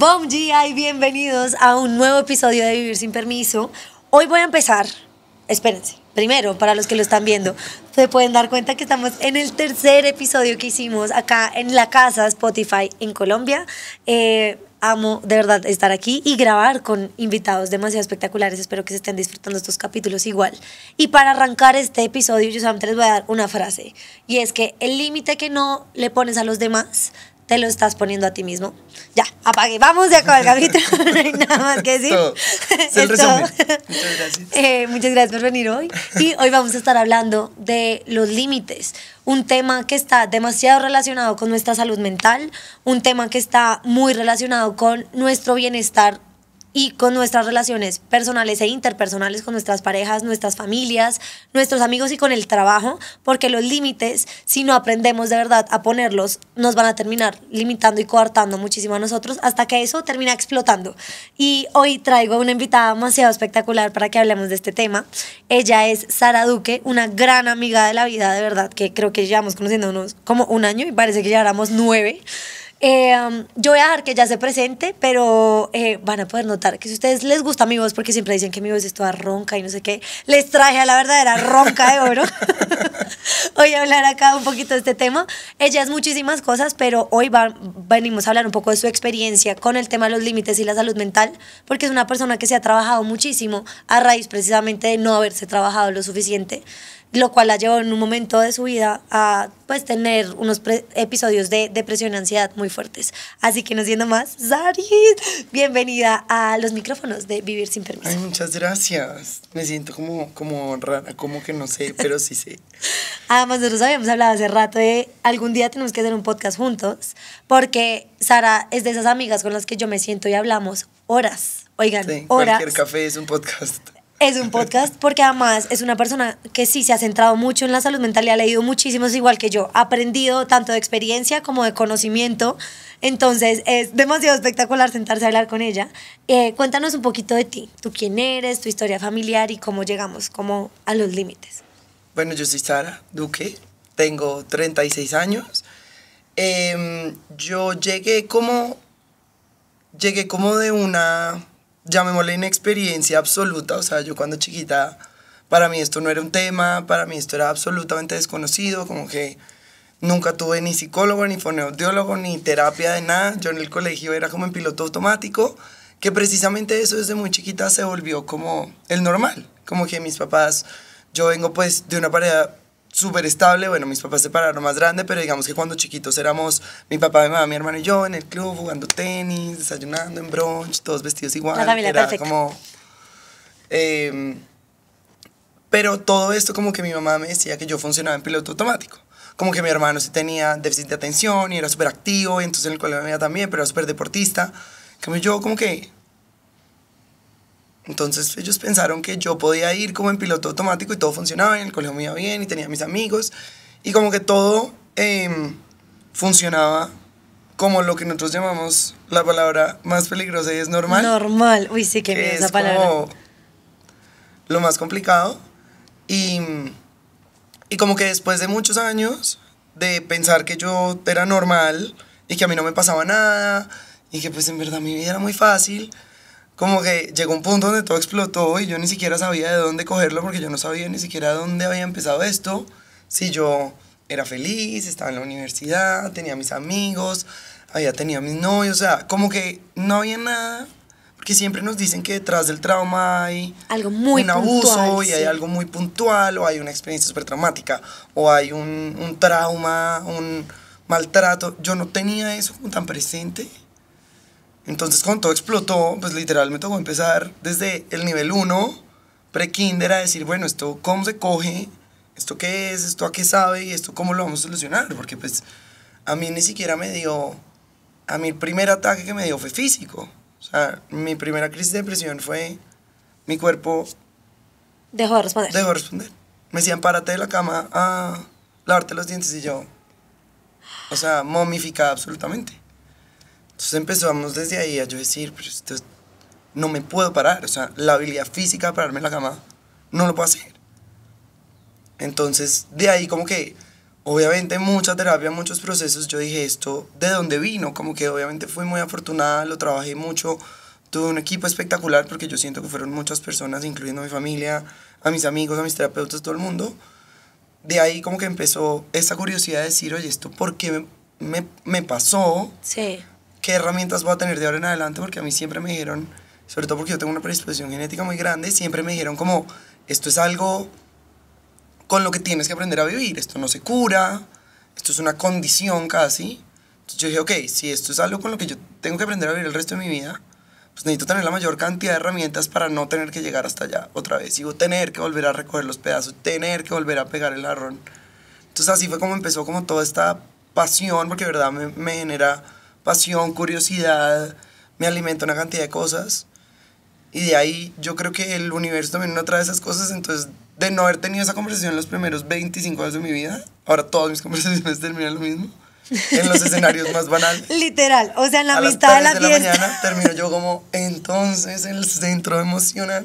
Bom día y bienvenidos a un nuevo episodio de Vivir sin Permiso. Hoy voy a empezar, espérense, primero, para los que lo están viendo, se pueden dar cuenta que estamos en el tercer episodio que hicimos acá en la casa Spotify en Colombia. Eh, amo de verdad estar aquí y grabar con invitados demasiado espectaculares. Espero que se estén disfrutando estos capítulos igual. Y para arrancar este episodio, yo solamente les voy a dar una frase. Y es que el límite que no le pones a los demás te lo estás poniendo a ti mismo. Ya, apague, vamos ya con el capítulo, no hay nada más que decir. Muchas gracias. Eh, muchas gracias por venir hoy. Y hoy vamos a estar hablando de los límites, un tema que está demasiado relacionado con nuestra salud mental, un tema que está muy relacionado con nuestro bienestar y con nuestras relaciones personales e interpersonales, con nuestras parejas, nuestras familias, nuestros amigos y con el trabajo, porque los límites, si no aprendemos de verdad a ponerlos, nos van a terminar limitando y coartando muchísimo a nosotros hasta que eso termina explotando. Y hoy traigo una invitada demasiado espectacular para que hablemos de este tema. Ella es Sara Duque, una gran amiga de la vida, de verdad, que creo que llevamos conociéndonos como un año y parece que lleváramos nueve. Eh, um, yo voy a dejar que ya se presente, pero eh, van a poder notar que si a ustedes les gusta mi voz, porque siempre dicen que mi voz es toda ronca y no sé qué, les traje a la verdadera ronca de oro. hoy a hablar acá un poquito de este tema. Ella es muchísimas cosas, pero hoy venimos a hablar un poco de su experiencia con el tema de los límites y la salud mental, porque es una persona que se ha trabajado muchísimo a raíz precisamente de no haberse trabajado lo suficiente lo cual la llevó en un momento de su vida a pues tener unos episodios de depresión y ansiedad muy fuertes. Así que no siendo más, ¡Zari! bienvenida a los micrófonos de Vivir sin Permiso. Ay, muchas gracias. Me siento como, como rara, como que no sé, pero sí sé. Además, nosotros habíamos hablado hace rato de algún día tenemos que hacer un podcast juntos, porque Sara es de esas amigas con las que yo me siento y hablamos horas. Oigan, sí, Cualquier café es un podcast es un podcast porque además es una persona que sí se ha centrado mucho en la salud mental y ha leído muchísimo, es igual que yo, ha aprendido tanto de experiencia como de conocimiento. Entonces es demasiado espectacular sentarse a hablar con ella. Eh, cuéntanos un poquito de ti, tú quién eres, tu historia familiar y cómo llegamos como a los límites. Bueno, yo soy Sara Duque, tengo 36 años. Em, yo llegué como, llegué como de una llamémosle inexperiencia absoluta, o sea, yo cuando chiquita, para mí esto no era un tema, para mí esto era absolutamente desconocido, como que nunca tuve ni psicólogo, ni fonoaudiólogo, ni terapia de nada, yo en el colegio era como en piloto automático, que precisamente eso desde muy chiquita se volvió como el normal, como que mis papás, yo vengo pues de una pareja súper estable. Bueno, mis papás se separaron más grande, pero digamos que cuando chiquitos éramos mi papá, mi mamá, mi hermano y yo en el club jugando tenis, desayunando en brunch, todos vestidos igual. La familia Era como. Em, pero todo esto, como que mi mamá me decía que yo funcionaba en piloto automático. Como que mi hermano sí tenía déficit de atención y era súper activo, y entonces en el colegio también, pero era súper deportista. Como yo, como que entonces ellos pensaron que yo podía ir como en piloto automático y todo funcionaba, en el colegio me iba bien y tenía mis amigos y como que todo em, funcionaba como lo que nosotros llamamos la palabra más peligrosa y es normal. Normal, uy, sí que es esa palabra. lo más complicado y, y como que después de muchos años de pensar que yo era normal y que a mí no me pasaba nada y que pues en verdad mi vida era muy fácil como que llegó un punto donde todo explotó y yo ni siquiera sabía de dónde cogerlo porque yo no sabía ni siquiera dónde había empezado esto. Si yo era feliz, estaba en la universidad, tenía mis amigos, había tenido mis novios, o sea, como que no había nada porque siempre nos dicen que detrás del trauma hay algo muy un abuso y hay algo muy puntual o hay una experiencia súper traumática o hay un, un, trauma, un maltrato. Yo no tenía eso tan presente entonces, cuando todo explotó, pues literal me tocó empezar desde el nivel 1, pre-kinder, a decir, bueno, esto cómo se coge, esto qué es, esto a qué sabe y esto cómo lo vamos a solucionar. Porque, pues, a mí ni siquiera me dio. A mí el primer ataque que me dio fue físico. O sea, mi primera crisis de depresión fue. Mi cuerpo. Dejó de responder. Dejó de responder. Me decían, párate de la cama a lavarte los dientes y yo. O sea, momificada absolutamente. Entonces empezamos desde ahí a yo decir, pero esto no me puedo parar, o sea, la habilidad física de pararme en la cama no lo puedo hacer. Entonces, de ahí como que, obviamente, mucha terapia, muchos procesos, yo dije esto, ¿de dónde vino? Como que obviamente fui muy afortunada, lo trabajé mucho, tuve un equipo espectacular porque yo siento que fueron muchas personas, incluyendo a mi familia, a mis amigos, a mis terapeutas, todo el mundo. De ahí como que empezó esa curiosidad de decir, oye, ¿esto por qué me, me, me pasó? Sí qué herramientas voy a tener de ahora en adelante, porque a mí siempre me dijeron, sobre todo porque yo tengo una predisposición genética muy grande, siempre me dijeron como, esto es algo con lo que tienes que aprender a vivir, esto no se cura, esto es una condición casi. Entonces yo dije, ok, si esto es algo con lo que yo tengo que aprender a vivir el resto de mi vida, pues necesito tener la mayor cantidad de herramientas para no tener que llegar hasta allá otra vez, y tener que volver a recoger los pedazos, tener que volver a pegar el arrón, Entonces así fue como empezó como toda esta pasión, porque de verdad me, me genera pasión, curiosidad, me alimenta una cantidad de cosas. Y de ahí yo creo que el universo también no trae esas cosas, entonces de no haber tenido esa conversación los primeros 25 años de mi vida, ahora todas mis conversaciones terminan lo mismo, en los escenarios más banales. Literal, o sea, en la amistad de la fiesta. De la mañana termino yo como, entonces el centro emocional.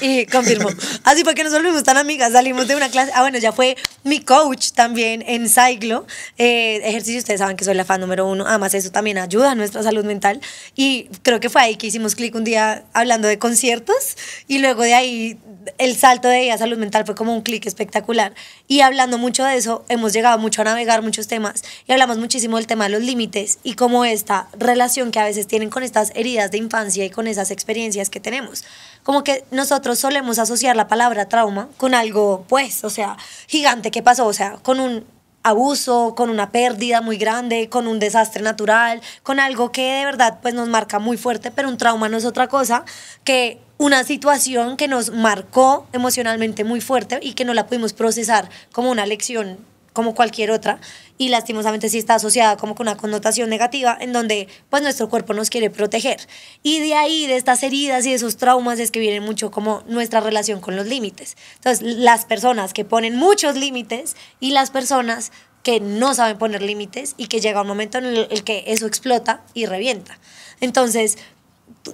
y confirmo. Así fue que nos volvimos tan amigas, salimos de una clase. Ah, bueno, ya fue mi coach también en Cyclo. Eh, ejercicio, ustedes saben que soy la fan número uno. Además, eso también ayuda a nuestra salud mental. Y creo que fue ahí que hicimos clic un día hablando de conciertos. Y luego de ahí, el salto de ella a salud mental fue como un clic espectacular. Y hablando mucho de eso, hemos llegado mucho a navegar muchos temas. Y hablamos muchísimo del tema de los límites y cómo esta relación que a veces tienen con estas heridas de infancia y con esas experiencias que tenemos. Como que nosotros solemos asociar la palabra trauma con algo, pues, o sea, gigante qué pasó, o sea, con un abuso, con una pérdida muy grande, con un desastre natural, con algo que de verdad pues nos marca muy fuerte, pero un trauma no es otra cosa que una situación que nos marcó emocionalmente muy fuerte y que no la pudimos procesar como una lección como cualquier otra, y lastimosamente sí está asociada como con una connotación negativa en donde pues nuestro cuerpo nos quiere proteger. Y de ahí, de estas heridas y de esos traumas es que viene mucho como nuestra relación con los límites. Entonces, las personas que ponen muchos límites y las personas que no saben poner límites y que llega un momento en el, el que eso explota y revienta. Entonces,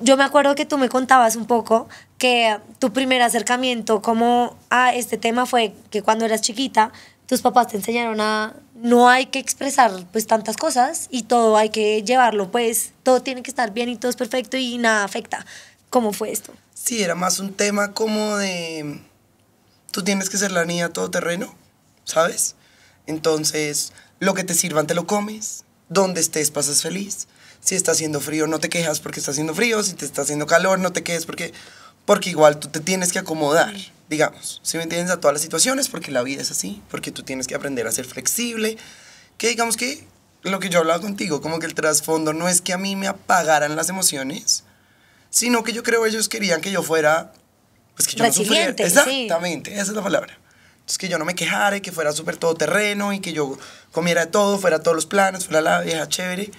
yo me acuerdo que tú me contabas un poco que tu primer acercamiento como a este tema fue que cuando eras chiquita tus papás te enseñaron a no hay que expresar pues tantas cosas y todo hay que llevarlo pues todo tiene que estar bien y todo es perfecto y nada afecta. ¿Cómo fue esto? Sí, era más un tema como de tú tienes que ser la niña todo terreno ¿sabes? Entonces, lo que te sirvan te lo comes, donde estés pasas feliz. Si está haciendo frío, no te quejas porque está haciendo frío, si te está haciendo calor, no te quejes porque porque igual tú te tienes que acomodar digamos, si me entiendes a todas las situaciones, porque la vida es así, porque tú tienes que aprender a ser flexible, que digamos que lo que yo hablaba contigo, como que el trasfondo no es que a mí me apagaran las emociones, sino que yo creo ellos querían que yo fuera, pues que yo no sufriera. Exactamente, esa es la palabra. Entonces que yo no me quejara que fuera súper todoterreno y que yo comiera de todo, fuera todos los planes, fuera la vieja chévere.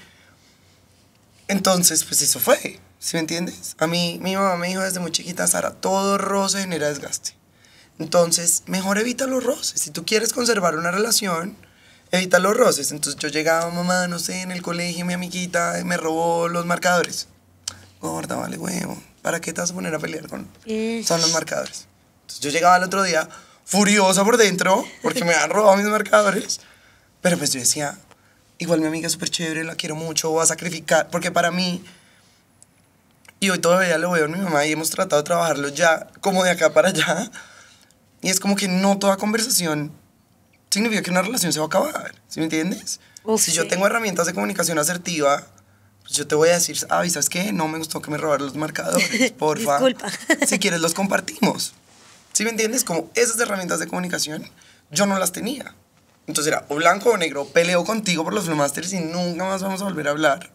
Entonces, pues eso fue, ¿sí me entiendes? A mí, mi mamá me dijo desde muy chiquita, Sara, todo roce genera desgaste. Entonces, mejor evita los roces. Si tú quieres conservar una relación, evita los roces. Entonces yo llegaba, mamá, no sé, en el colegio, mi amiguita me robó los marcadores. Gorda, vale, huevo. ¿Para qué te vas a poner a pelear con son los marcadores? Entonces yo llegaba el otro día furiosa por dentro porque me han robado mis marcadores. Pero pues yo decía, igual mi amiga es súper chévere, la quiero mucho, voy a sacrificar. Porque para mí, y hoy todavía lo veo en mi mamá y hemos tratado de trabajarlo ya como de acá para allá y es como que no toda conversación significa que una relación se va a acabar, ¿sí me entiendes? si yo tengo herramientas de comunicación asertiva, pues yo te voy a decir, ah, ¿sabes qué? No me gustó que me robaran los marcadores, por favor si quieres los compartimos. ¿Sí me entiendes? Como esas herramientas de comunicación yo no las tenía. Entonces era o blanco o negro, peleo contigo por los flomasters y nunca más vamos a volver a hablar.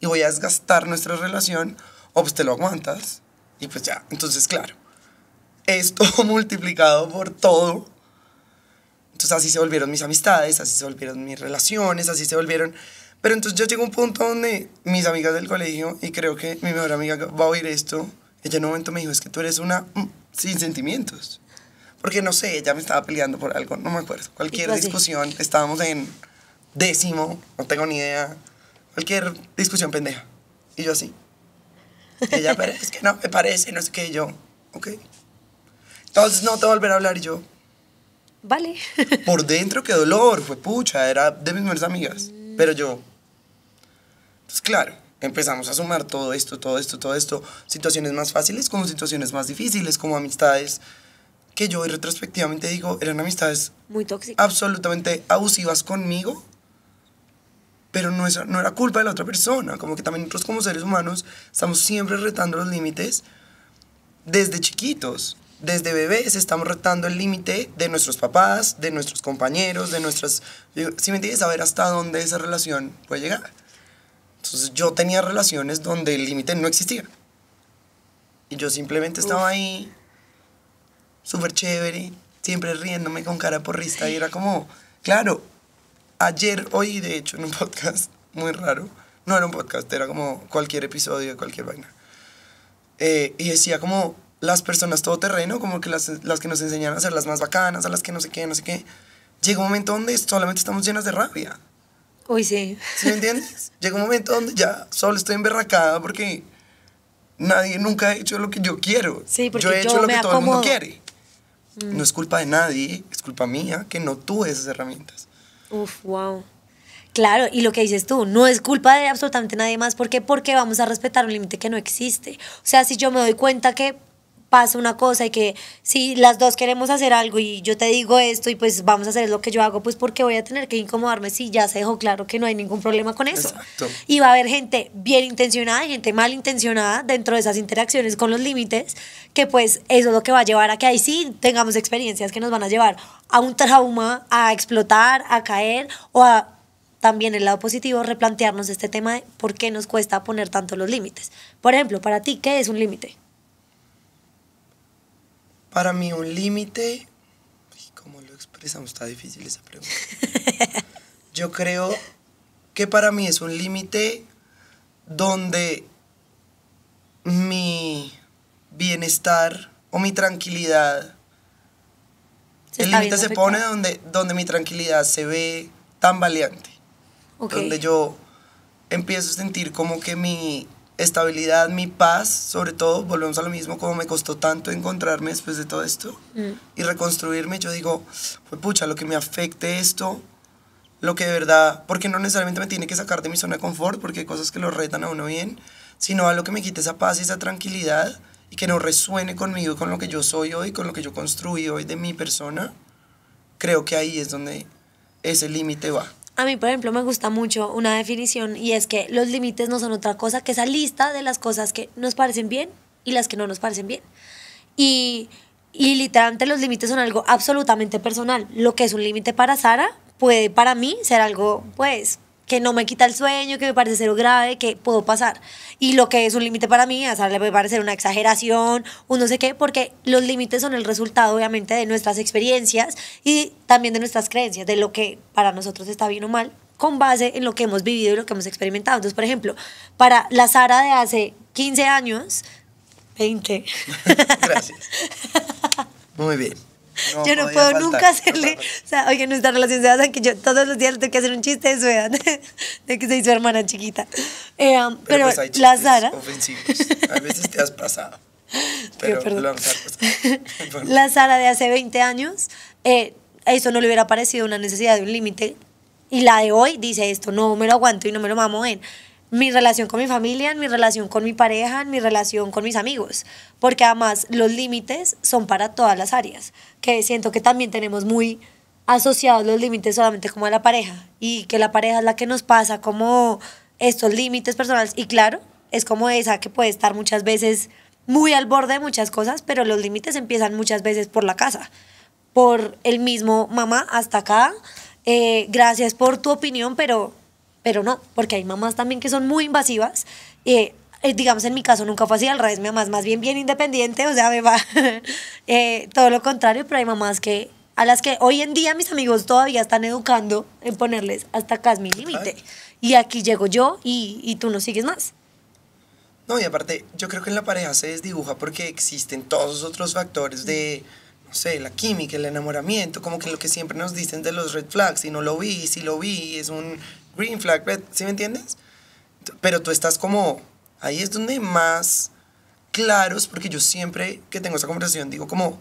Y voy a desgastar nuestra relación, o pues te lo aguantas. Y pues ya, entonces claro, esto multiplicado por todo. Entonces así se volvieron mis amistades, así se volvieron mis relaciones, así se volvieron... Pero entonces yo llego a un punto donde mis amigas del colegio, y creo que mi mejor amiga va a oír esto, ella en un momento me dijo, es que tú eres una mm, sin sentimientos. Porque no sé, ella me estaba peleando por algo, no me acuerdo. Cualquier pues discusión, estábamos en décimo, no tengo ni idea. Cualquier discusión pendeja. Y yo así. Ella, pero es que no, me parece, no sé qué, yo, ok. Entonces no te volveré a hablar yo. Vale. Por dentro, qué dolor, fue pucha, era de mis mejores amigas. Pero yo. Entonces, pues claro, empezamos a sumar todo esto, todo esto, todo esto. Situaciones más fáciles como situaciones más difíciles, como amistades que yo hoy retrospectivamente digo eran amistades. Muy tóxicas. Absolutamente abusivas conmigo. Pero no, es, no era culpa de la otra persona. Como que también nosotros como seres humanos estamos siempre retando los límites desde chiquitos desde bebés estamos retando el límite de nuestros papás, de nuestros compañeros, de nuestras... Si me entiendes, ver hasta dónde esa relación puede llegar. Entonces yo tenía relaciones donde el límite no existía. Y yo simplemente estaba ahí, súper chévere, siempre riéndome con cara porrista. Y era como, claro, ayer hoy, de hecho, en un podcast muy raro, no era un podcast, era como cualquier episodio de cualquier vaina. Eh, y decía como, las personas todoterreno, como que las, que nos enseñan a ser las más bacanas, a las que no sé qué, no sé qué, llega un momento donde solamente estamos llenas de rabia. Uy, sí. ¿Sí me entiendes? Llega un momento donde ya solo estoy emberracada porque nadie nunca ha hecho lo que yo quiero. Sí, porque yo he hecho lo que todo el mundo quiere. Mm. No es culpa de nadie, es culpa mía que no tuve esas herramientas. Uf, wow. Claro, y lo que dices tú, no es culpa de absolutamente nadie más. ¿Por qué? Porque vamos a respetar un límite que no existe. O sea, si yo me doy cuenta que pasa una cosa y que si las dos queremos hacer algo y yo te digo esto y pues vamos a hacer lo que yo hago, pues porque voy a tener que incomodarme si ya se dejó claro que no hay ningún problema con eso. Y va a haber gente bien intencionada y gente mal intencionada dentro de esas interacciones con los límites, que pues eso es lo que va a llevar a que ahí sí tengamos experiencias que nos van a llevar a un trauma, a explotar, a caer o a también el lado positivo, replantearnos este tema de por qué nos cuesta poner tanto los límites. Por ejemplo, para ti, ¿qué es un límite? Para mí un límite, ¿cómo lo expresamos? Está difícil esa pregunta. Yo creo que para mí es un límite donde mi bienestar o mi tranquilidad, el límite se pone donde, donde mi tranquilidad se ve tan valiante, donde yo empiezo a sentir como que mi estabilidad, mi paz, sobre todo, volvemos a lo mismo, como me costó tanto encontrarme después de todo esto mm. y reconstruirme, yo digo, pues pucha, lo que me afecte esto, lo que de verdad, porque no necesariamente me tiene que sacar de mi zona de confort, porque hay cosas que lo retan a uno bien, sino a lo que me quite esa paz y esa tranquilidad y que no resuene conmigo, con lo que yo soy hoy, con lo que yo construí hoy de mi persona, creo que ahí es donde ese límite va. A mí, por ejemplo, me gusta mucho una definición y es que los límites no son otra cosa que esa lista de las cosas que nos parecen bien y las que no nos parecen bien. Y, literalmente los límites son algo absolutamente personal. Lo que es un límite para Sara puede para mí ser algo, pues, que no me quita el sueño, que me parece cero grave, que puedo pasar. Y lo que es un límite para mí, a le puede parecer una exageración, un no sé qué, porque los límites son el resultado, obviamente, de nuestras experiencias y también de nuestras creencias, de lo que para nosotros está bien o mal, con base en lo que hemos vivido y lo que hemos experimentado. Entonces, por ejemplo, para la Sara de hace 15 años, 20. Gracias. Muy bien yo no puedo nunca hacerle, o sea, oye, nuestra relación se basa en que yo todos los días le tengo que hacer un chiste de su edad, de que soy su hermana chiquita. Eh, um, pero, pues la Sara... Ofensivos. A veces te has pasado. Pero pues, La Sara de hace 20 años, eh, eso no le hubiera parecido una necesidad de un límite. Y la de hoy dice esto, no me lo aguanto y no me lo mamo en mi relación con mi familia, en mi relación con mi pareja, en mi relación con mis amigos, porque además los límites son para todas las áreas, que siento que también tenemos muy asociados los límites solamente como a la pareja y que la pareja es la que nos pasa como estos límites personales y claro, es como esa que puede estar muchas veces muy al borde de muchas cosas, pero los límites empiezan muchas veces por la casa, por el mismo mamá hasta acá, eh, gracias por tu opinión, pero pero no, porque hay mamás también que son muy invasivas. Eh, eh, digamos, en mi caso nunca fue así, al revés, mi mamá es más bien bien independiente, o sea, me va eh, todo lo contrario, pero hay mamás que a las que hoy en día mis amigos todavía están educando en ponerles hasta acá es mi límite. Y aquí llego yo y, y tú no sigues más. No, y aparte, yo creo que en la pareja se desdibuja porque existen todos los otros factores de, mm. no sé, la química, el enamoramiento, como que lo que siempre nos dicen de los red flags, si no lo vi, si lo vi, es un green flag, ¿sí me entiendes? Pero tú estás como, ahí es donde más claros, porque yo siempre que tengo esa conversación digo como,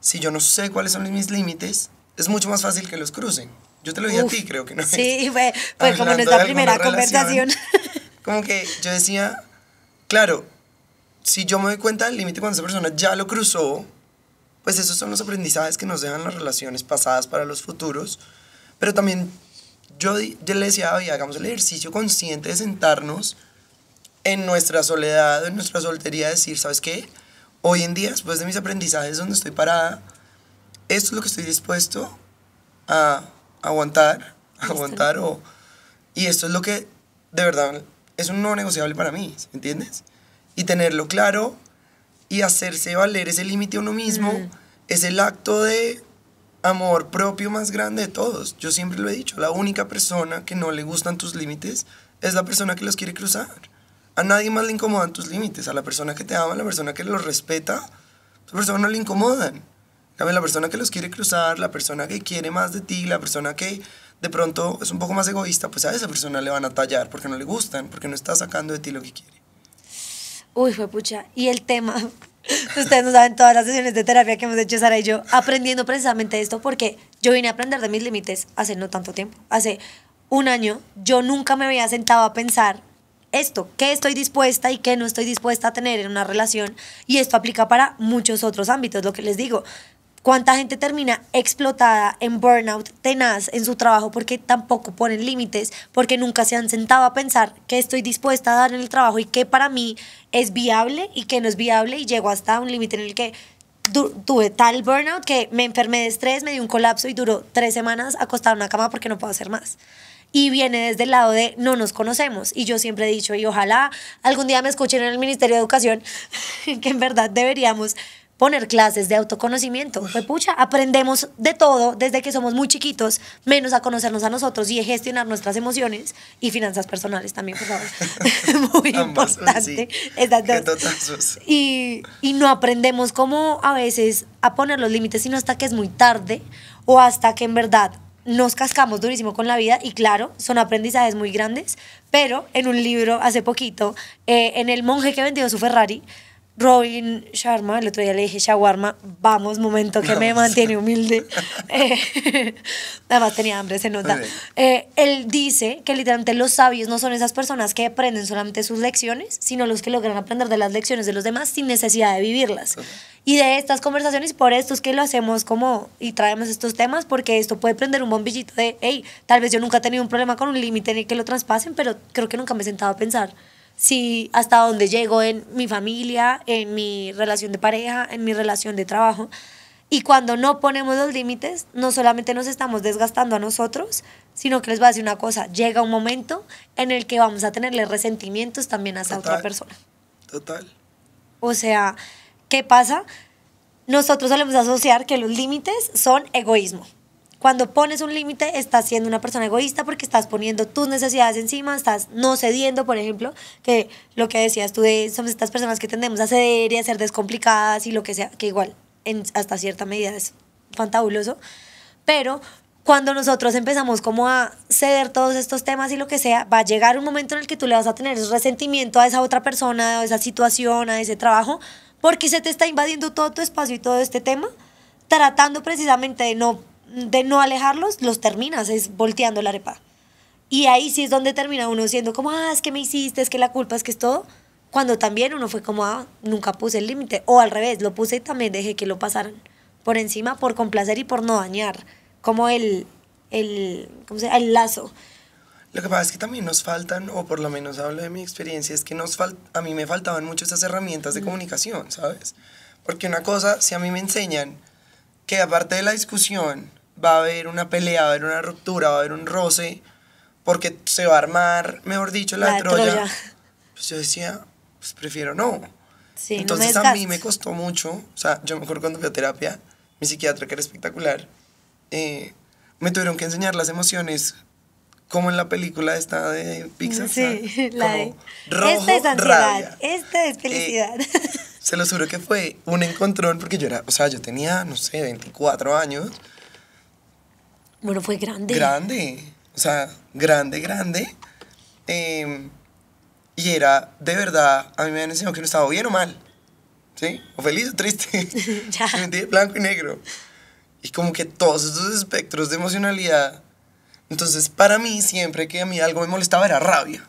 si yo no sé cuáles son mis límites, es mucho más fácil que los crucen. Yo te lo dije a ti, creo que no. Sí, fue, fue como nuestra primera conversación. como que yo decía, claro, si yo me doy cuenta del límite cuando esa persona ya lo cruzó, pues esos son los aprendizajes que nos dejan las relaciones pasadas para los futuros, pero también yo, yo le decía a hagamos el ejercicio consciente de sentarnos en nuestra soledad, en nuestra soltería, decir, ¿sabes qué? Hoy en día, después de mis aprendizajes, donde estoy parada, esto es lo que estoy dispuesto a aguantar, aguantar, o, y esto es lo que de verdad es un no negociable para mí, ¿entiendes? Y tenerlo claro y hacerse valer ese límite a uno mismo es el acto de amor propio más grande de todos. Yo siempre lo he dicho, la única persona que no le gustan tus límites es la persona que los quiere cruzar. A nadie más le incomodan tus límites, a la persona que te ama, a la persona que los respeta, a esa persona no le incomodan. la persona que los quiere cruzar, la persona que quiere más de ti, la persona que de pronto es un poco más egoísta, pues a esa persona le van a tallar porque no le gustan, porque no está sacando de ti lo que quiere. Uy, fue pucha. Y el tema, Ustedes no saben todas las sesiones de terapia que hemos hecho Sara y yo, aprendiendo precisamente esto, porque yo vine a aprender de mis límites hace no tanto tiempo. Hace un año yo nunca me había sentado a pensar esto, qué estoy dispuesta y qué no estoy dispuesta a tener en una relación, y esto aplica para muchos otros ámbitos, lo que les digo. ¿Cuánta gente termina explotada en burnout tenaz en su trabajo porque tampoco ponen límites, porque nunca se han sentado a pensar que estoy dispuesta a dar en el trabajo y que para mí es viable y que no es viable y llego hasta un límite en el que tuve tal burnout que me enfermé de estrés, me dio un colapso y duró tres semanas acostada en una cama porque no puedo hacer más y viene desde el lado de no nos conocemos. Y yo siempre he dicho, y ojalá algún día me escuchen en el Ministerio de Educación, que en verdad deberíamos poner clases de autoconocimiento. Pues pucha, aprendemos de todo desde que somos muy chiquitos, menos a conocernos a nosotros y a gestionar nuestras emociones y finanzas personales también, por favor. muy ah, importante. Y, y no aprendemos cómo a veces a poner los límites, sino hasta que es muy tarde o hasta que en verdad nos cascamos durísimo con la vida y claro, son aprendizajes muy grandes, pero en un libro hace poquito, eh, en El monje que vendió su Ferrari, Robin Sharma, el otro día le dije, Shawarma, vamos, momento que me mantiene humilde. además tenía hambre, se nota. Eh, él dice que literalmente los sabios no son esas personas que aprenden solamente sus lecciones, sino los que logran aprender de las lecciones de los demás sin necesidad de vivirlas. Y de estas conversaciones, por esto es que lo hacemos como y traemos estos temas, porque esto puede prender un bombillito de, hey, tal vez yo nunca he tenido un problema con un límite ni que lo traspasen, pero creo que nunca me he sentado a pensar si hasta dónde llego en mi familia, en mi relación de pareja, en mi relación de trabajo. Y cuando no ponemos los límites, no solamente nos estamos desgastando a nosotros, sino que les voy a decir una cosa, llega un momento en el que vamos a tenerle resentimientos también a otra persona. Total. O sea, ¿qué pasa? Nosotros solemos asociar que los límites son egoísmo. Cuando pones un límite, estás siendo una persona egoísta porque estás poniendo tus necesidades encima, estás no cediendo, por ejemplo, que lo que decías tú de somos estas personas que tendemos a ceder y a ser descomplicadas y lo que sea, que igual en, hasta cierta medida es fantabuloso, pero cuando nosotros empezamos como a ceder todos estos temas y lo que sea, va a llegar un momento en el que tú le vas a tener resentimiento a esa otra persona, a esa situación, a ese trabajo, porque se te está invadiendo todo tu espacio y todo este tema, tratando precisamente de no de no alejarlos, los terminas, es volteando la arepa. Y ahí sí es donde termina uno siendo como, ah, es que me hiciste, es que la culpa, es que es todo. Cuando también uno fue como, ah, nunca puse el límite. O al revés, lo puse y también dejé que lo pasaran por encima por complacer y por no dañar. Como el, el, ¿cómo se llama? el lazo. Lo que pasa es que también nos faltan, o por lo menos hablo de mi experiencia, es que nos a mí me faltaban mucho esas herramientas de comunicación, ¿sabes? Porque una cosa, si a mí me enseñan que aparte de la discusión, va a haber una pelea, va a haber una ruptura, va a haber un roce, porque se va a armar, mejor dicho, la, Troya. Pues yo decía, pues prefiero no. Entonces a mí me costó mucho, o sea, yo me acuerdo cuando fui a terapia, mi psiquiatra que era espectacular, eh, me tuvieron que enseñar las emociones como en la película esta de Pixar. Sí, la de... rojo, Esta es ansiedad, esta es eh, felicidad. se lo juro que fue un encontrón porque yo era, o sea, yo tenía, no sé, 24 años bueno, fue grande. Grande, o sea, grande, grande. Em, y era, de verdad, a mí me habían enseñado que no estaba bien o mal. ¿Sí? O feliz o triste. ya. Blanco y negro. Y como que todos esos espectros de emocionalidad. Entonces, para mí, siempre que a mí algo me molestaba era rabia.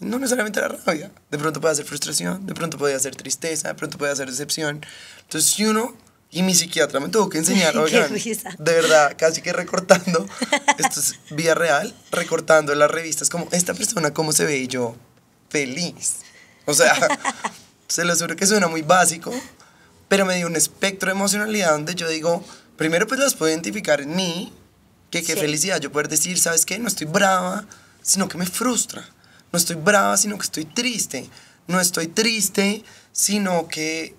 no necesariamente era rabia. De pronto podía ser frustración, de pronto podía ser tristeza, de pronto podía ser decepción. Entonces, si uno y mi psiquiatra me tuvo que enseñar, oigan, de verdad, casi que recortando, esto es vía real, recortando las revistas, como, esta persona, ¿cómo se ve? Y yo, feliz. O sea, se lo aseguro que suena muy básico, pero me dio un espectro de emocionalidad donde yo digo, primero pues las puedo identificar en mí, que qué felicidad yo poder decir, ¿sabes qué? No estoy brava, sino que me frustra. No estoy brava, sino que estoy triste. No estoy triste, sino que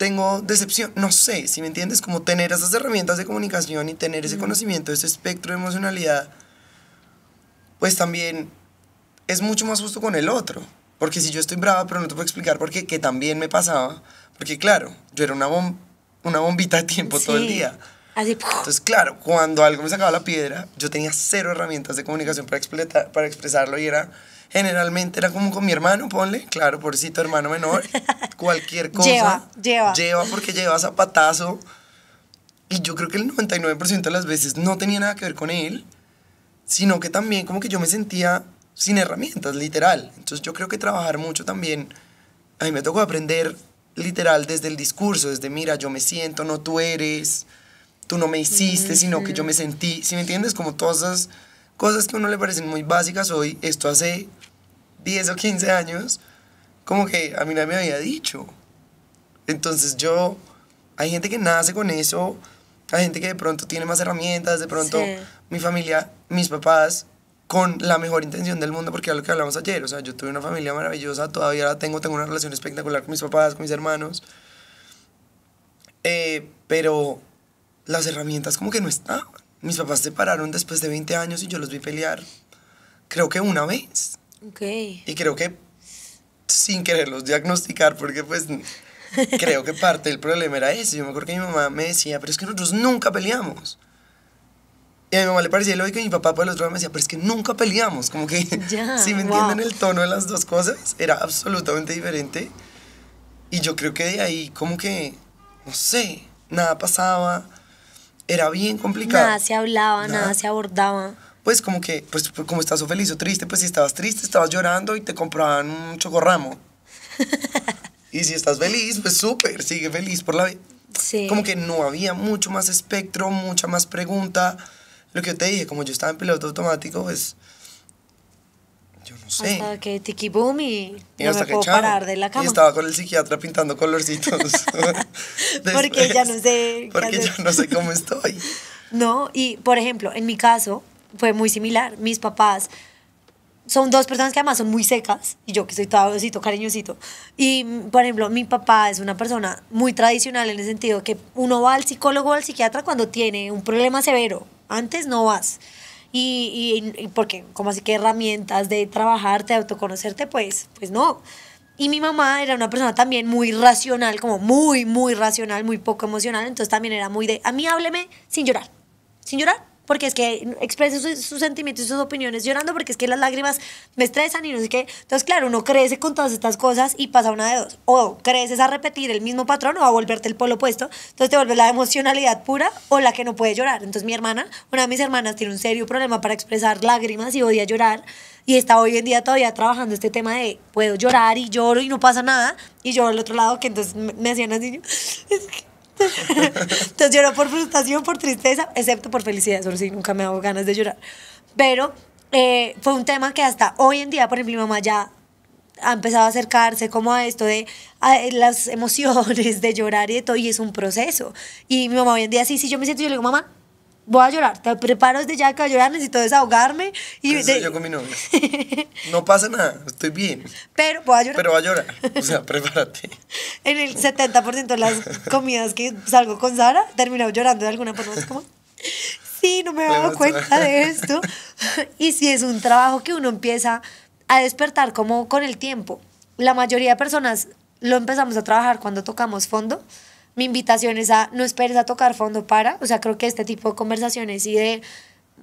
tengo decepción, no sé, si me entiendes, como tener esas herramientas de comunicación y tener ese conocimiento, ese espectro de emocionalidad, pues también es mucho más justo con el otro. Porque si yo estoy brava, pero no te puedo explicar por qué, que también me pasaba, porque claro, yo era una, bom una bombita de tiempo todo el día. Entonces, claro, cuando algo me sacaba la piedra, yo tenía cero herramientas de comunicación para, para expresarlo y era generalmente era como con mi hermano, ponle, claro, pobrecito hermano menor, cualquier cosa. Lleva, lleva. Lleva porque lleva zapatazo. Y yo creo que el 99% de las veces no tenía nada que ver con él, sino que también como que yo me sentía sin herramientas, literal. Entonces yo creo que trabajar mucho también, a mí me tocó aprender literal desde el discurso, desde mira, yo me siento, no tú eres, tú no me hiciste, sino que yo me sentí, si ¿sí me entiendes, como todas esas cosas que a uno le parecen muy básicas hoy, esto hace 10 o 15 años, como que a mí nadie me había dicho. Entonces yo, hay gente que nace con eso, hay gente que de pronto tiene más herramientas, de pronto mi familia, mis papás, con la mejor intención del mundo, porque es lo que hablamos ayer, o sea, yo tuve una familia maravillosa, todavía la tengo, tengo una relación espectacular con mis papás, con mis hermanos, eh, pero las herramientas como que no estaban. Mis papás se pararon después de 20 años y yo los vi pelear, creo que una vez. Y creo que sin quererlos diagnosticar, porque pues creo que parte del problema era ese. Yo me acuerdo que mi mamá me decía, pero es que nosotros nunca peleamos. Y a mi mamá le parecía lógico y mi papá por el otro lado me decía, pero es que nunca peleamos. Como que, si me entienden el tono de las dos cosas, era absolutamente diferente. Y yo creo que de ahí como que, no sé, nada pasaba era bien complicado. Nada se hablaba, nada, se abordaba. Pues como que, pues, pues, como estás o feliz o triste, pues si estabas triste, estabas llorando y te compraban un chocorramo. y si estás feliz, pues súper, sigue feliz por la vida. Sí. Como que no había mucho más espectro, mucha más pregunta. Lo que yo te dije, como yo estaba en piloto automático, pues yo no sé. Hasta que tiki boom y, no me puedo parar de la cama. Y estaba con el psiquiatra pintando colorcitos. porque ya no sé. Porque no sé cómo estoy. No, y por ejemplo, en mi caso fue muy similar. Mis papás son dos personas que además son muy secas, y yo que soy todo cariñosito. Y, por ejemplo, mi papá es una persona muy tradicional en el sentido que uno va al psicólogo o al psiquiatra cuando tiene un problema severo. Antes no vas y, y, porque como así que herramientas de trabajarte, de autoconocerte, pues, pues no. Y mi mamá era una persona también muy racional, como muy, muy racional, muy poco emocional, entonces también era muy de, a mí hábleme sin llorar, sin llorar, porque es que expresa sus, sentimientos y sus opiniones llorando, porque es que las lágrimas me estresan y no sé qué. Entonces, claro, uno crece con todas estas cosas y pasa una de dos. O creces a repetir el mismo patrón o a volverte el polo opuesto. Entonces te vuelves la emocionalidad pura o la que no puede llorar. Entonces mi hermana, una de mis hermanas, tiene un serio problema para expresar lágrimas y odia llorar y está hoy en día todavía trabajando este tema de puedo llorar y lloro y no pasa nada y yo al otro lado que entonces me hacían así es que entonces lloró por frustración, por tristeza, excepto por felicidad, solo si nunca me hago ganas de llorar. Pero eh, fue un tema que hasta hoy en día, por ejemplo, mi mamá ya ha empezado a acercarse como a esto de las emociones, de llorar y de todo, y es un proceso. Y mi mamá hoy en día, sí, sí, yo me siento, yo le digo, mamá, voy a llorar, te preparo desde ya que voy a llorar, necesito desahogarme. Y yo con mi novia. No pasa nada, estoy bien. Pero voy a llorar. Pero voy a llorar, o sea, prepárate. En el 70% de las comidas que salgo con Sara, termino llorando de alguna forma, es como, sí, no me he dado cuenta de esto. Y si es un trabajo que uno empieza a despertar como con el tiempo. La mayoría de personas lo empezamos a trabajar cuando tocamos fondo, mi invitación es a no esperes a tocar fondo para, o sea, creo que este tipo de conversaciones y de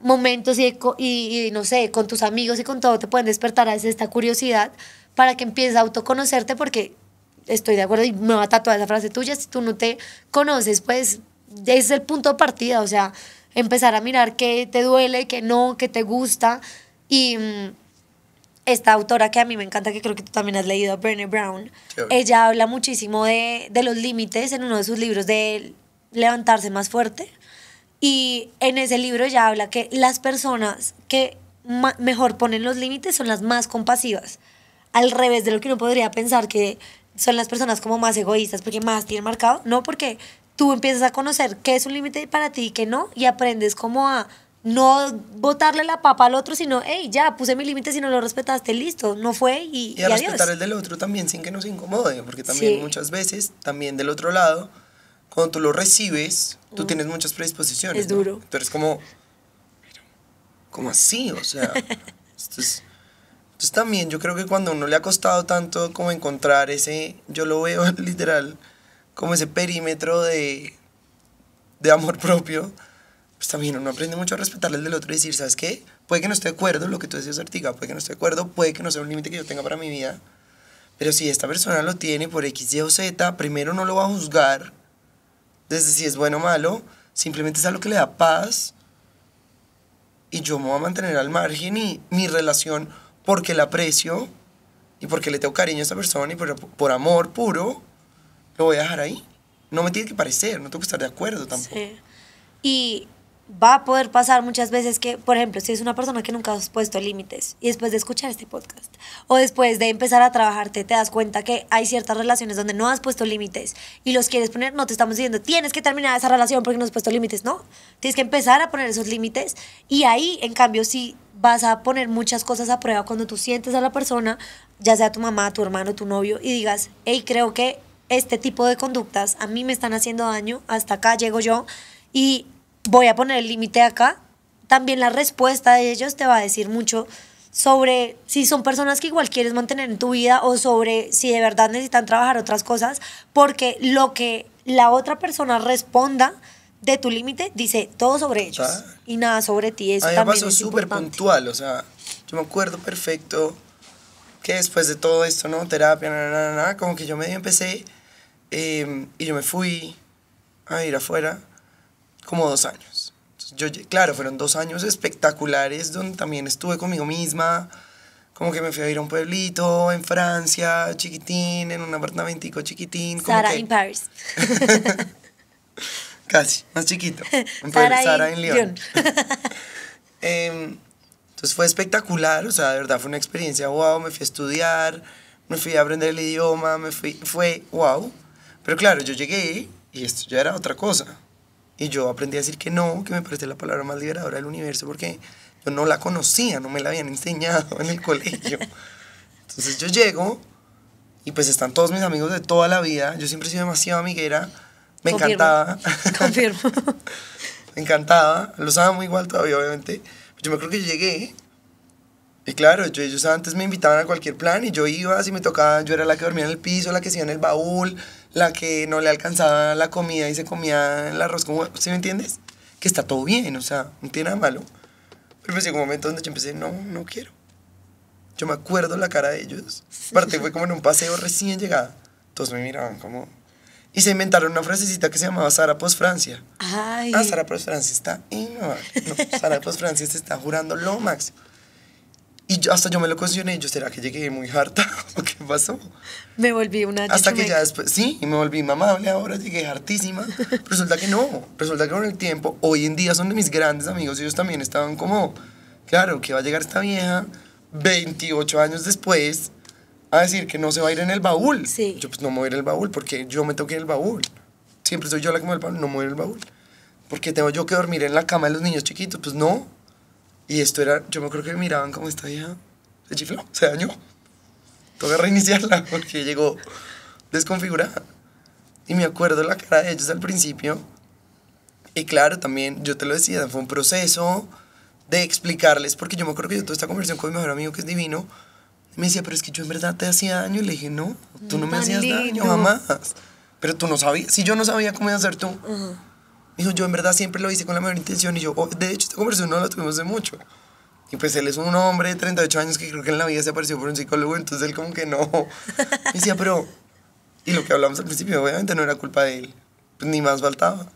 momentos y, y, no sé, con tus amigos y con todo te pueden despertar a esta curiosidad para que empieces a autoconocerte porque estoy de acuerdo y me va a tatuar esa frase tuya, si tú no te conoces, pues es el punto de partida, o sea, empezar a mirar qué te duele, qué no, qué te gusta y... Mm, esta autora que a mí me encanta, que creo que tú también has leído, a Brené Brown, ella habla muchísimo de, de los límites en uno de sus libros de levantarse más fuerte. Y en ese libro ella habla que las personas que mejor ponen los límites son las más compasivas, al revés de lo que uno podría pensar que son las personas como más egoístas porque más tienen marcado, no porque tú empiezas a conocer qué es un límite para ti y qué no y aprendes como a no botarle la papa al otro, sino, hey, ya, puse mi límite, si no lo respetaste, listo, no fue y, y, a respetar el del otro también sin que nos incomode, porque también muchas veces, también del otro lado, cuando tú lo recibes, tú mm. tienes muchas predisposiciones. Es duro. Entonces como, como así, o sea, Entonces también yo creo que cuando uno le ha costado tanto como encontrar ese, yo lo veo literal, como ese perímetro de, de amor propio, pues también uno aprende mucho a respetar el del otro y decir, ¿sabes qué? Puede que no esté de acuerdo, lo que tú decías, artiga puede que no esté de acuerdo, puede que no sea un límite que yo tenga para mi vida, pero si esta persona lo tiene por X, Y o Z, primero no lo va a juzgar desde si es bueno o malo, simplemente es algo que le da paz y yo me voy a mantener al margen y mi relación, porque la aprecio y porque le tengo cariño a esta persona y por, por amor puro, lo voy a dejar ahí. No me tiene que parecer, no tengo que estar de acuerdo tampoco. Sí. Y va a poder pasar muchas veces que, por ejemplo, si es una persona que nunca has puesto límites y después de escuchar este podcast o después de empezar a trabajarte te das cuenta que hay ciertas relaciones donde no has puesto límites y los quieres poner, no te estamos diciendo tienes que terminar esa relación porque no has puesto límites, no, tienes que empezar a poner esos límites y ahí, en cambio, sí vas a poner muchas cosas a prueba cuando tú sientes a la persona, ya sea tu mamá, tu hermano, tu novio, y digas, hey, creo que este tipo de conductas a mí me están haciendo daño, hasta acá llego yo y voy a poner el límite acá, también la respuesta de ellos te va a decir mucho sobre si son personas que igual quieres mantener en tu vida o sobre si de verdad necesitan trabajar otras cosas, porque lo que la otra persona responda de tu límite dice todo sobre ellos y nada sobre ti. Eso pasó súper puntual, o sea, yo me acuerdo perfecto que después de todo esto, ¿no? Terapia, nada, nada, nada, como que yo medio empecé em, y yo me fui a ir afuera como dos años. Yo, claro, fueron dos años espectaculares donde también estuve conmigo misma, como que me fui a ir a un pueblito en Francia, chiquitín, en un apartamentico chiquitín. Sara en que... París. Casi, más chiquito. En Sara, en Lyon. Em, entonces fue espectacular, o sea, de verdad fue una experiencia, wow, me fui a estudiar, me fui a aprender el idioma, me fui, fue wow. Pero claro, yo llegué y esto ya era otra cosa. Y yo aprendí a decir que no, que me parece la palabra más liberadora del universo porque yo no la conocía, no me la habían enseñado en el colegio. Entonces yo llego y pues están todos mis amigos de toda la vida. Yo siempre he sido demasiado amiguera. Me encantaba. Confirmo. me encantaba. Los muy igual todavía, obviamente. Yo me creo que yo llegué. Y claro, yo, ellos antes me invitaban a cualquier plan y yo iba, si me tocaba, yo era la que dormía en el piso, la que hacía en el baúl, la que no le alcanzaba la comida y se comía el arroz con huevo, ¿sí me entiendes? Que está todo bien, o sea, no tiene nada malo. Pero pues llegó un momento donde yo empecé, no, no quiero. Yo me acuerdo la cara de ellos. Aparte fue como en un paseo recién llegada. Todos me miraban como... Y se inventaron una frasecita que se llamaba Sara Post Francia. Ay. Ah, Sara Post Francia está Sara Post Francia se está jurando lo máximo. Y hasta yo me lo cuestioné, yo, ¿será que llegué muy harta? ¿O qué pasó? Me volví una... Hasta que ya después, sí, y me volví mamable, ahora llegué hartísima. resulta que no, resulta que con el tiempo, hoy en día son de mis grandes amigos, ellos también estaban como, claro, que va a llegar esta vieja 28 años después a decir que no se va a ir en el baúl. Sí. Yo pues no me voy a ir en el baúl porque yo me toqué el baúl. Siempre soy yo la que me el baúl, no me voy ir en el baúl. Porque tengo yo que dormir en la cama de los niños chiquitos, pues no. Y esto era, yo me acuerdo que miraban como esta vieja se chifló, se dañó. Tuve que reiniciarla porque llegó desconfigurada. Y me acuerdo la cara de ellos al principio. Y claro, también yo te lo decía, fue un proceso de explicarles, porque yo me acuerdo que yo tuve esta conversación con mi mejor amigo que es divino. me decía, pero es que yo en verdad te hacía daño. Y le dije, no, tú no me hacías daño jamás. Pero tú no sabías, si yo no sabía cómo hacer tú dijo, yo en verdad siempre lo hice con la mejor intención. Y yo, oh, de hecho, esta conversación no la tuvimos de mucho. Y pues él es un hombre de 38 años que creo que en la vida se apareció por un psicólogo, entonces él como que no. decía, pero... Y lo que hablamos al principio, obviamente no era culpa de él. Pues, ni más faltaba.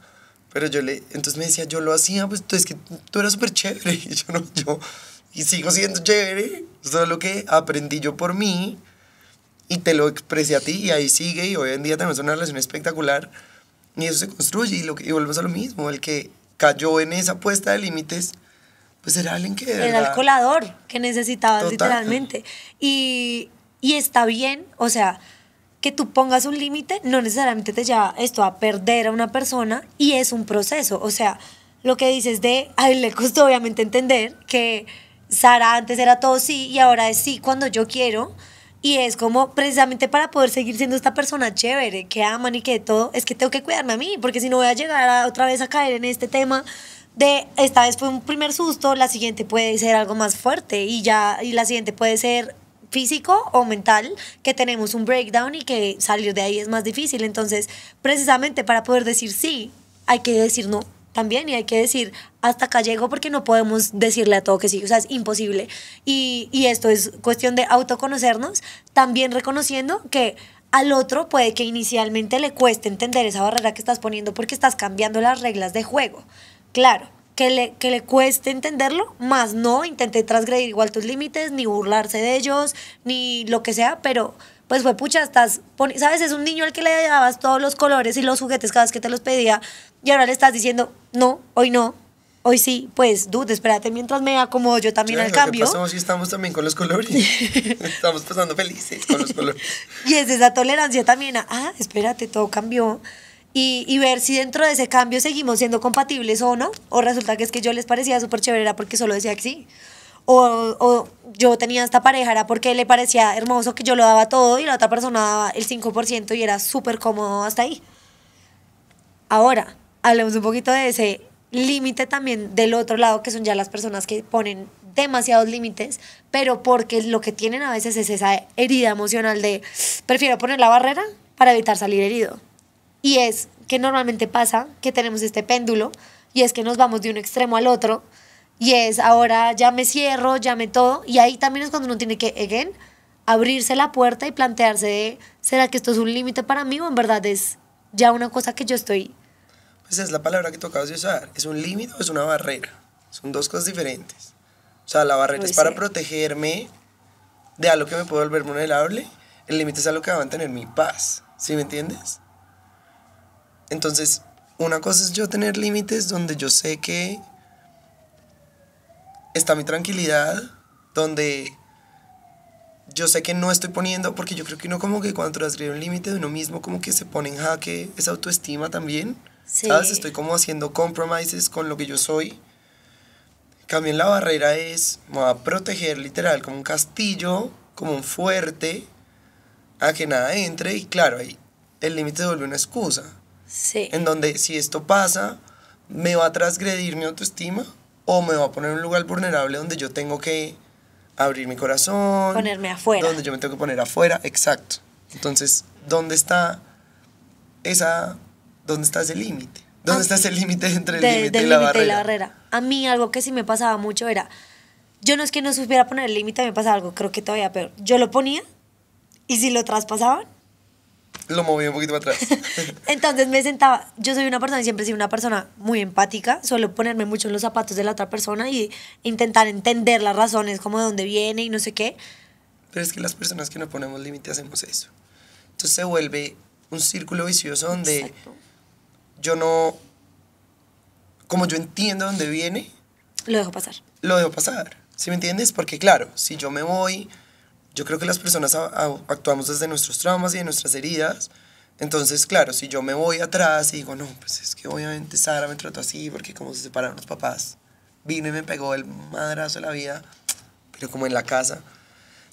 Pero yo le... Entonces me decía, yo lo hacía, pues tú, es que tú eras súper chévere. Y yo no, yo... Y sigo siendo chévere. lo que aprendí yo por mí y te lo expresé a ti y ahí sigue y hoy en día tenemos una relación espectacular y eso se construye y, lo, vuelves a lo mismo. El que cayó en esa puesta de límites, pues era alguien que... Era el colador que necesitaba literalmente. Y, y está bien, o sea, que tú pongas un límite no necesariamente te lleva esto a perder a una persona y es un proceso. O sea, lo que dices de, a él le costó obviamente entender que Sara antes era todo sí y ahora es sí cuando yo quiero y es como, precisamente para poder seguir siendo esta persona chévere, que aman y que todo, es que tengo que cuidarme a mí, porque si no voy a llegar a, otra vez a caer en este tema de esta vez fue un primer susto, la siguiente puede ser algo más fuerte y ya, y la siguiente puede ser físico o mental, que tenemos un breakdown y que salir de ahí es más difícil. Entonces, precisamente para poder decir sí, hay que decir no también y hay que decir hasta acá llego porque no podemos decirle a todo que sí, o sea, es imposible. Y, esto es cuestión de autoconocernos, también reconociendo que al otro puede que inicialmente le cueste entender esa barrera que estás poniendo porque estás cambiando las reglas de juego. Claro, que le, que le cueste entenderlo, más no intente transgredir igual tus límites, ni burlarse de ellos, ni lo que sea, pero pues fue pucha, estás, sabes, es un niño al que le dabas todos los colores y los juguetes cada vez que te los pedía y ahora le estás diciendo, no, hoy no. Hoy sí, pues, dude, espérate mientras me acomodo yo también al cambio. pasó? sí, estamos también con los colores. estamos pasando felices con los colores. y es esa tolerancia también a, ah, espérate, todo cambió. Y, y, ver si dentro de ese cambio seguimos siendo compatibles o no. O resulta que es que yo les parecía súper chévere porque solo decía que sí o, o yo tenía esta pareja era porque le parecía hermoso que yo lo daba todo y la otra persona daba el 5% y era súper cómodo hasta ahí. Ahora, hablemos un poquito de ese límite también del otro lado, que son ya las personas que ponen demasiados límites, pero porque lo que tienen a veces es esa herida emocional de prefiero poner la barrera para evitar salir herido. Y es que normalmente pasa que tenemos este péndulo y es que nos vamos de un extremo al otro y es, ahora ya me cierro, ya me todo. Y ahí también es cuando uno tiene que, again, abrirse la puerta y plantearse, ¿será que esto es un límite para mí o en verdad es ya una cosa que yo estoy... Pues es la palabra que tocabas de usar. ¿Es un límite o es una barrera? Son dos cosas diferentes. O sea, la barrera es para protegerme de algo que me puede volver vulnerable. El límite es algo que va a mantener mi paz. ¿Sí me entiendes? Entonces, una cosa es yo tener límites donde yo sé que está mi tranquilidad, donde yo sé que no estoy poniendo, porque yo creo que uno como que cuando transgrede un límite de uno mismo, como que se pone en jaque esa autoestima también. Sí. ¿Sabes? Estoy como haciendo compromises con lo que yo soy. También la barrera es, me va a proteger literal como un castillo, como un fuerte, a que nada entre. Y claro, ahí el límite se vuelve una excusa. Sí. En donde si esto pasa, me va a transgredir mi autoestima o me va a poner en un lugar vulnerable donde yo tengo que abrir mi corazón. Ponerme afuera. Donde yo me tengo que poner afuera, exacto. Entonces, ¿dónde está esa, dónde está ese límite? ¿Dónde está ese límite entre el límite y, y, la barrera? A mí algo que sí me pasaba mucho era, yo no es que no supiera poner el límite, me pasaba algo, creo que todavía peor. Yo lo ponía y si lo traspasaban, lo moví un poquito para atrás. Entonces me sentaba, yo soy una persona, siempre he sido una persona muy empática, suelo ponerme mucho en los zapatos de la otra persona y intentar entender las razones, como de dónde viene y no sé qué. Pero es que las personas que no ponemos límite hacemos eso. Entonces se vuelve un círculo vicioso donde yo no, como yo entiendo dónde viene, lo dejo pasar. Lo dejo pasar, ¿sí me entiendes? Porque claro, si yo me voy yo creo que las personas actuamos desde nuestros traumas y de nuestras heridas. Entonces, claro, si yo me voy atrás y digo, no, pues es que obviamente Sara me trató así porque como se separaron los papás, vino y me pegó el madrazo de la vida, pero como en la casa.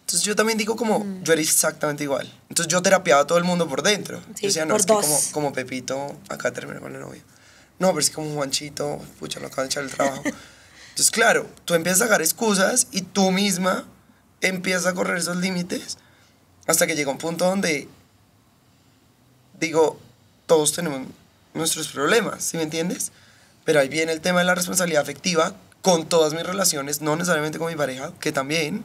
Entonces yo también digo como, mm. yo era exactamente igual. Entonces yo terapiaba a todo el mundo por dentro. Sí, yo decía, no, como, como, Pepito, acá termino con la novia. No, pero es como Juanchito, pucha, lo acaban de echar el trabajo. Entonces, claro, tú empiezas a sacar excusas y tú misma empieza a correr esos límites hasta que llega un punto donde digo, todos tenemos nuestros problemas, ¿sí me entiendes? Pero ahí viene el tema de la responsabilidad afectiva con todas mis relaciones, no necesariamente con mi pareja, que también.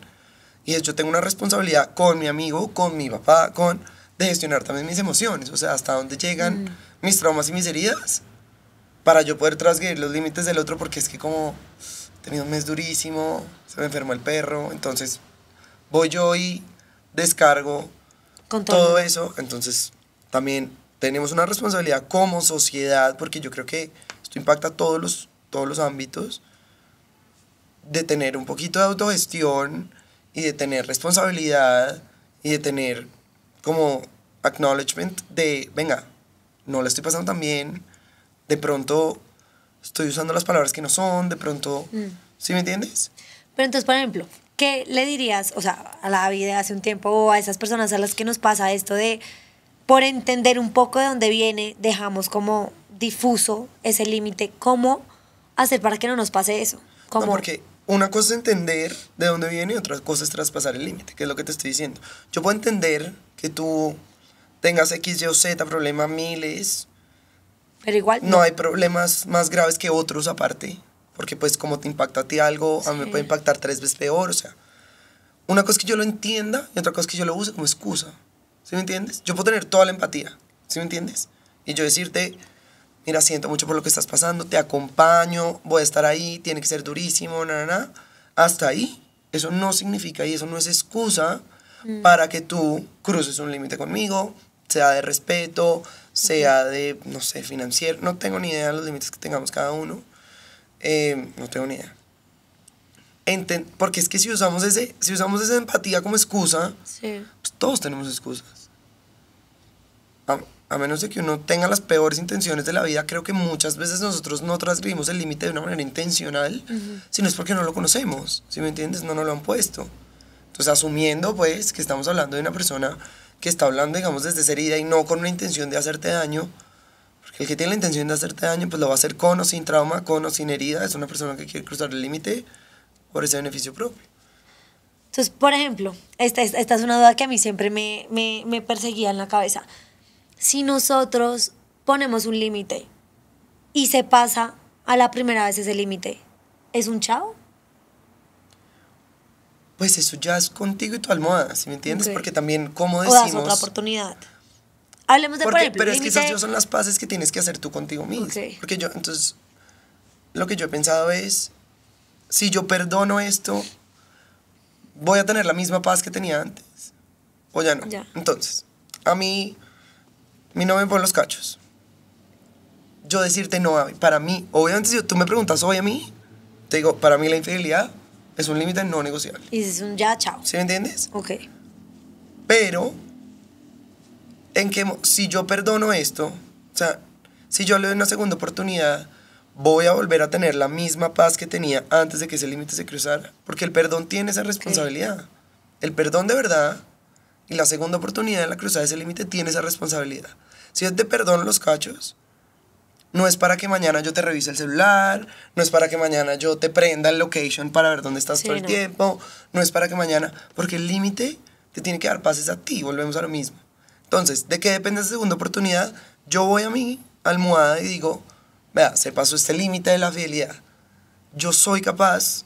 Y de hecho tengo una responsabilidad con mi amigo, con mi papá, con de gestionar también mis emociones, o sea, hasta dónde llegan mm. mis traumas y mis heridas para yo poder trasgredir los límites del otro, porque es que como he tenido un mes durísimo, se me enfermó el perro, entonces voy yo y descargo todo eso. Entonces, también tenemos una responsabilidad como sociedad, porque yo creo que esto impacta todos los, todos los ámbitos, de tener un poquito de autogestión y de tener responsabilidad y de tener como acknowledgement de, venga, no lo estoy pasando tan bien, de pronto estoy usando las palabras que no son, de pronto, mm. ¿sí me entiendes? Pero entonces, por ejemplo, ¿qué le dirías, o sea, a la vida hace un tiempo o a esas personas a las que nos pasa esto de, por entender un poco de dónde viene, dejamos como difuso ese límite? ¿Cómo hacer para que no nos pase eso? como porque una cosa es entender de dónde viene y otra cosa es traspasar el límite, que es lo que te estoy diciendo. Yo puedo entender que tú tengas X, Y o Z, problemas miles. Pero igual. No, no hay problemas más graves que otros aparte. Porque pues como te impacta a ti algo, a mí me puede impactar tres veces peor. O sea, una cosa es que yo lo entienda y otra cosa es que yo lo use como excusa. ¿Sí me entiendes? Yo puedo tener toda la empatía. ¿Sí me entiendes? Y yo decirte, mira, siento mucho por lo que estás pasando, te acompaño, voy a estar ahí, tiene que ser durísimo, na, na, Hasta ahí. Eso no significa y eso no es excusa mm. para que tú cruces un límite conmigo, sea de respeto, sea de, no sé, financiero. No tengo ni idea de los límites que tengamos cada uno. Eh, no tengo ni idea. porque es que si usamos, ese, si usamos esa empatía como excusa, pues todos tenemos excusas. A, menos de que uno tenga las peores intenciones de la vida, creo que muchas veces nosotros no transgredimos el límite de una manera intencional, sino es porque no lo conocemos, si me entiendes? No nos lo han puesto. Entonces, asumiendo pues que estamos hablando de una persona que está hablando, digamos, desde ser herida y no con una intención de hacerte daño, el que tiene la intención de hacerte daño, pues lo va a hacer con o sin trauma, con o sin herida. Es una persona que quiere cruzar el límite por ese beneficio propio. Entonces, por ejemplo, esta, esta es una duda que a mí siempre me, perseguía en la cabeza. Si nosotros ponemos un límite y se pasa a la primera vez ese límite, ¿es un chavo. Pues eso ya es contigo y tu almohada, ¿si me entiendes? Porque también, cómo decimos... O otra oportunidad Hablemos de, porque, por Pero es que esas son las paces que tienes que hacer tú contigo mismo. Porque yo, entonces, lo que yo he pensado es, si yo perdono esto, voy a tener la misma paz que tenía antes. O ya no. Ya. Entonces, a mí, mi novio me pone los cachos. Yo decirte no, para mí, obviamente si tú me preguntas hoy a mí, te digo, para mí la infidelidad es un límite no negociable. Y es un ya, chao. ¿Sí me entiendes? Ok. Pero en que si yo perdono esto, o sea, si yo le doy una segunda oportunidad, voy a volver a tener la misma paz que tenía antes de que ese límite se cruzara, porque el perdón tiene esa responsabilidad. El perdón de verdad y la segunda oportunidad de la cruzada de ese límite tiene esa responsabilidad. Si es de perdón los cachos, no es para que mañana yo te revise el celular, no es para que mañana yo te prenda el location para ver dónde estás todo el tiempo, no es para que mañana, porque el límite te tiene que dar es a ti, volvemos a lo mismo. Entonces, ¿de qué depende esa segunda oportunidad? Yo voy a mi almohada y digo, vea, se pasó este límite de la fidelidad. Yo soy capaz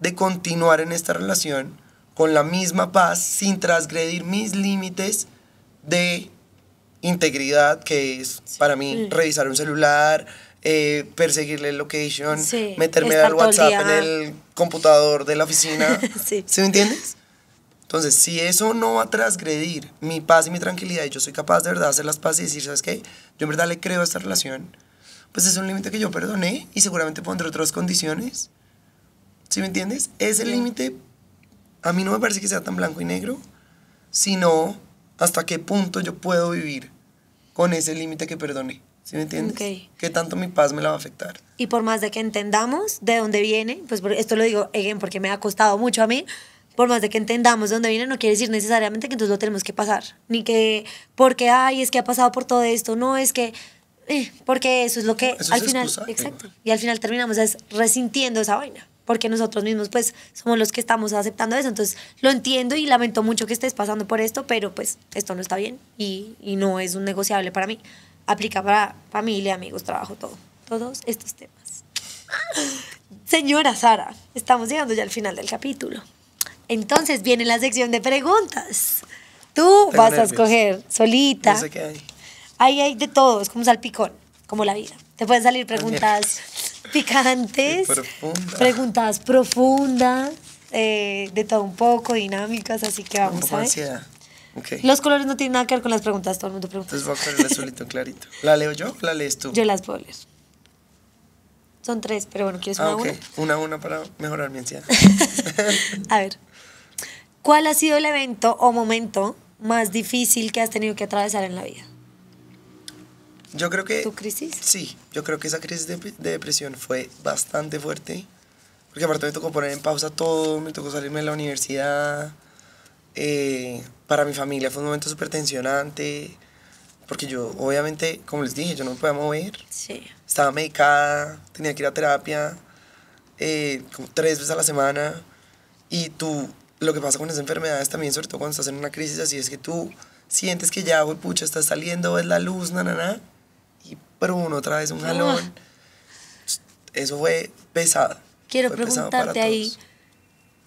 de continuar en esta relación con la misma paz sin transgredir mis límites de integridad, que es para mí mm. revisar un celular, eh, perseguirle el location, meterme al WhatsApp en el computador de la oficina. sí. ¿Sí me entiendes? Entonces, si eso no va a transgredir mi paz y mi tranquilidad, y yo soy capaz de verdad hacer las paces y decir, ¿sabes qué? Yo en verdad le creo a esta relación, pues es un límite que yo perdoné y seguramente pondré otras condiciones. ¿Sí me entiendes? Ese límite a mí no me parece que sea tan blanco y negro, sino hasta qué punto yo puedo vivir con ese límite que perdoné. ¿Sí me entiendes? que ¿Qué tanto mi paz me la va a afectar? Y por más de que entendamos de dónde viene, pues esto lo digo, porque me ha costado mucho a mí, por más de que entendamos de dónde viene, no quiere decir necesariamente que entonces lo tenemos que pasar. Ni que, porque, ay, es que ha pasado por todo esto. No, es que, eh, porque eso es lo que al final, exacto. Y al final terminamos es resintiendo esa vaina. Porque nosotros mismos, pues, somos los que estamos aceptando eso. Entonces, lo entiendo y lamento mucho que estés pasando por esto, pero pues, esto no está bien y, y no es un negociable para mí. Aplica para familia, amigos, trabajo, todo. Todos estos temas. Señora Sara, estamos llegando ya al final del capítulo. Entonces viene la sección de preguntas. Tú vas a escoger solita. No Ahí hay de todo, es como salpicón, como la vida. Te pueden salir preguntas picantes, preguntas profundas, eh, de todo un poco, dinámicas, así que vamos a ver. Okay. Los colores no tienen nada que ver con las preguntas, todo el mundo pregunta. Entonces voy a poner solito, clarito. ¿La leo yo o la lees tú? Yo las puedo leer. Son tres, pero bueno, ¿quieres ah, una una? Una a una para mejorar mi ansiedad. a ver. ¿Cuál ha sido el evento o momento más difícil que has tenido que atravesar en la vida? Yo creo que... ¿Tu crisis? Sí, yo creo que esa crisis de, depresión fue bastante fuerte, porque aparte me tocó poner en pausa todo, me tocó salirme de la universidad, eh, para mi familia fue un momento súper tensionante, porque yo obviamente, como les dije, yo no me podía mover, sí. estaba medicada, tenía que ir a terapia eh, como tres veces a la semana, y tú lo que pasa con las enfermedades también, sobre todo cuando estás en una crisis así, es que tú sientes que ya, güey, pucha, está saliendo, es la luz, na, na, y pero uno otra vez un ah. jalón. Eso fue pesado. Quiero preguntarte ahí,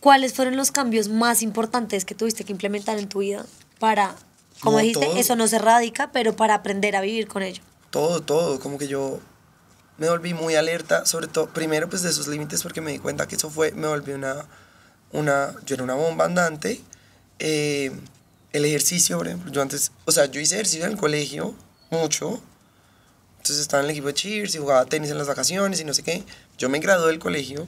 ¿cuáles fueron los cambios más importantes que tuviste que implementar en tu vida para, como dijiste, eso no se radica, pero para aprender a vivir con ello? Todo, todo, como que yo me volví muy alerta, sobre todo, primero pues de esos límites, porque me di cuenta que eso fue, me volví una una, yo era una bomba andante. Eh, el ejercicio, por ejemplo, yo antes, o sea, yo hice ejercicio en el colegio, mucho. Entonces estaba en el equipo de cheers y jugaba tenis en las vacaciones y no sé qué. Yo me gradué del colegio,